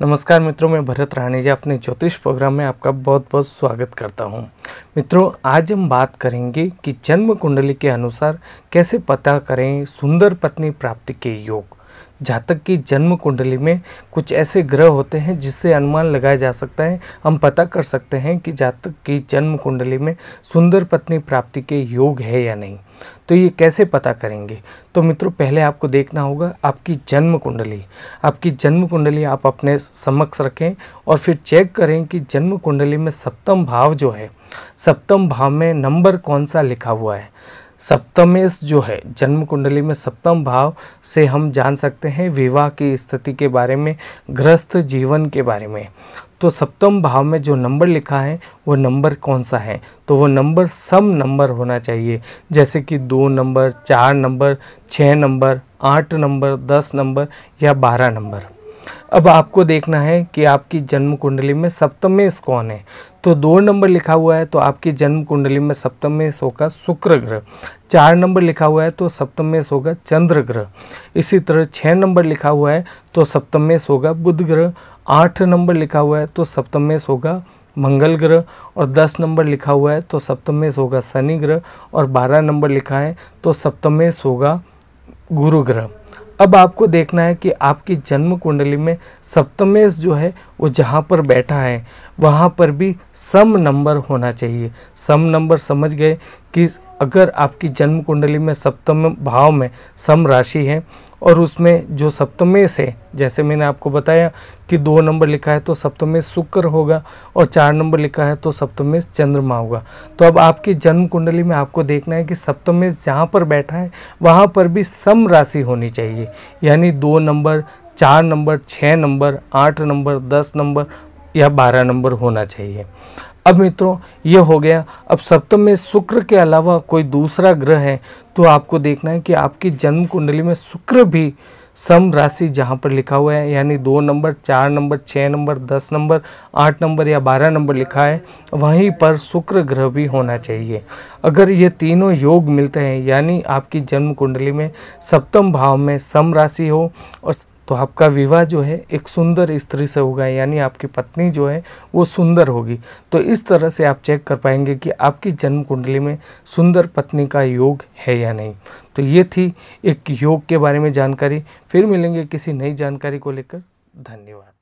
नमस्कार मित्रों मैं भरत राणेजा अपने ज्योतिष प्रोग्राम में आपका बहुत बहुत स्वागत करता हूं। मित्रों आज हम बात करेंगे कि जन्म कुंडली के अनुसार कैसे पता करें सुंदर पत्नी प्राप्ति के योग जातक की जन्म कुंडली में कुछ ऐसे ग्रह होते हैं जिससे अनुमान लगाया जा सकता है हम पता कर सकते हैं कि जातक की जन्म कुंडली में सुंदर पत्नी प्राप्ति के योग है या नहीं तो ये कैसे पता करेंगे तो मित्रों पहले आपको देखना होगा आपकी जन्म कुंडली आपकी जन्म कुंडली आप अपने समक्ष रखें और फिर चेक करें कि जन्म कुंडली में सप्तम भाव जो है सप्तम भाव में नंबर कौन सा लिखा हुआ है सप्तमेश जो है जन्म कुंडली में सप्तम भाव से हम जान सकते हैं विवाह की स्थिति के बारे में ग्रस्त जीवन के बारे में तो सप्तम भाव में जो नंबर लिखा है वो नंबर कौन सा है तो वो नंबर सम नंबर होना चाहिए जैसे कि दो नंबर चार नंबर छः नंबर आठ नंबर दस नंबर या बारह नंबर अब आपको देखना है कि आपकी जन्म कुंडली में सप्तमेश कौन है तो दो नंबर लिखा हुआ है तो आपकी जन्म कुंडली में सप्तमेश होगा शुक्र ग्रह चार नंबर लिखा हुआ है तो सप्तमेश होगा चंद्र ग्रह इसी तरह छः नंबर लिखा हुआ है तो सप्तमेश होगा बुध ग्रह आठ नंबर लिखा हुआ है तो सप्तमेश होगा मंगल ग्रह और दस नंबर लिखा हुआ है तो सप्तमेश होगा शनि ग्रह और बारह नंबर लिखा है तो सप्तमेश होगा गुरु ग्रह अब आपको देखना है कि आपकी जन्म कुंडली में सप्तमेश जो है वो जहाँ पर बैठा है वहाँ पर भी सम नंबर होना चाहिए सम नंबर समझ गए कि अगर आपकी जन्म कुंडली में सप्तम भाव में सम राशि है और उसमें जो सप्तमेश है जैसे मैंने आपको बताया कि दो नंबर लिखा है तो सप्तमेश शुक्र होगा और चार नंबर लिखा है तो सप्तमेश चंद्रमा होगा तो अब आपकी जन्म कुंडली में आपको देखना है कि सप्तमेश जहाँ पर बैठा है वहाँ पर भी सम राशि होनी चाहिए यानी दो नंबर चार नंबर छः नंबर आठ नंबर दस नंबर या बारह नंबर होना चाहिए अब मित्रों ये हो गया अब सप्तम में शुक्र के अलावा कोई दूसरा ग्रह है तो आपको देखना है कि आपकी जन्म कुंडली में शुक्र भी सम राशि जहाँ पर लिखा हुआ है यानी दो नंबर चार नंबर छः नंबर दस नंबर आठ नंबर या बारह नंबर लिखा है वहीं पर शुक्र ग्रह भी होना चाहिए अगर ये तीनों योग मिलते हैं यानी आपकी जन्म कुंडली में सप्तम भाव में सम राशि हो और तो आपका विवाह जो है एक सुंदर स्त्री से होगा यानी आपकी पत्नी जो है वो सुंदर होगी तो इस तरह से आप चेक कर पाएंगे कि आपकी जन्म कुंडली में सुंदर पत्नी का योग है या नहीं तो ये थी एक योग के बारे में जानकारी फिर मिलेंगे किसी नई जानकारी को लेकर धन्यवाद